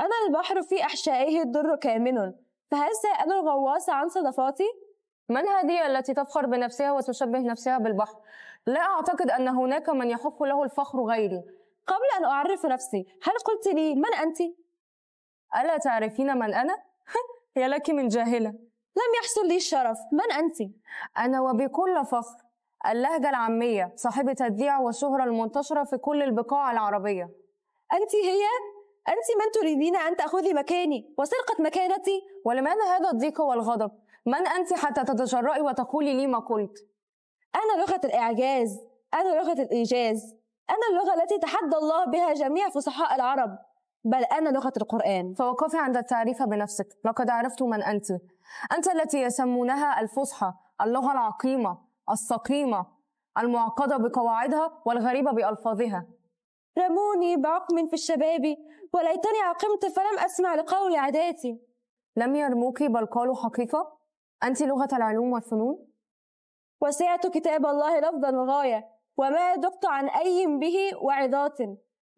أنا البحر في أحشائه الدر كامن فهل سأل الغواص عن صدفاتي؟ من هذه التي تفخر بنفسها وتشبه نفسها بالبحر؟ لا أعتقد أن هناك من يحق له الفخر غيري قبل أن أعرف نفسي هل قلت لي من أنت؟ ألا تعرفين من أنا؟ يا لك من جاهلة لم يحصل لي الشرف من أنت؟ أنا وبكل فخر اللهجة العامية صاحبة الذيع والشهرة المنتشرة في كل البقاع العربية أنت هي أنت من تريدين أن تأخذي مكاني وسرقت مكانتي ولماذا هذا الضيق والغضب؟ من أنت حتى تتجرأي وتقولي لي ما قلت؟ أنا لغة الإعجاز أنا لغة الإيجاز أنا اللغة التي تحدى الله بها جميع فصحاء العرب بل أنا لغة القرآن فوقفي عند التعريف بنفسك لقد عرفت من أنت أنت التي يسمونها الفصحى اللغة العقيمة السقيمة المعقدة بقواعدها والغريبة بألفاظها رموني بعقم في الشباب وليتني عقمت فلم أسمع لقول عداتي لم يرموك بل قالوا حقيقة أنت لغة العلوم والفنون وسعت كتاب الله لفظا وغاية وما دقت عن أي به وعظات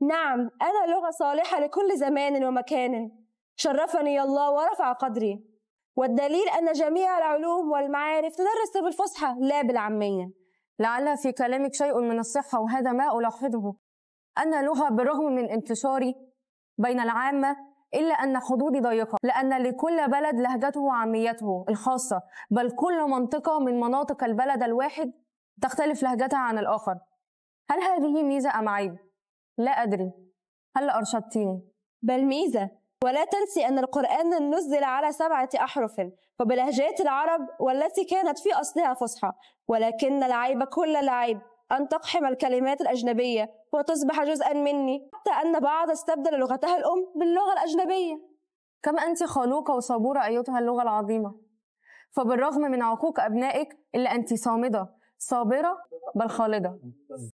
نعم أنا لغة صالحة لكل زمان ومكان شرفني الله ورفع قدري والدليل أن جميع العلوم والمعارف تدرس بالفصحى لا بالعامية لعل في كلامك شيء من الصحة وهذا ما ألاحظه لغة بالرغم من انتشاري بين العامة إلا أن حدودي ضيقة لأن لكل بلد لهجته وعاميته الخاصة بل كل منطقة من مناطق البلد الواحد تختلف لهجتها عن الآخر هل هذه ميزة أم عيب؟ لا أدري هل أرشدتيني؟ بل ميزة ولا تنسي أن القرآن نزل على سبعة أحرف فبلهجات العرب والتي كانت في أصلها فصحى ولكن العيب كل العيب أن تقحم الكلمات الأجنبية وتصبح جزءا مني حتى أن بعض استبدل لغتها الأم باللغة الأجنبية كم أنت خلوقة وصبورة أيتها اللغة العظيمة فبالرغم من عقوق أبنائك إلا أنت صامدة صابرة بل خالدة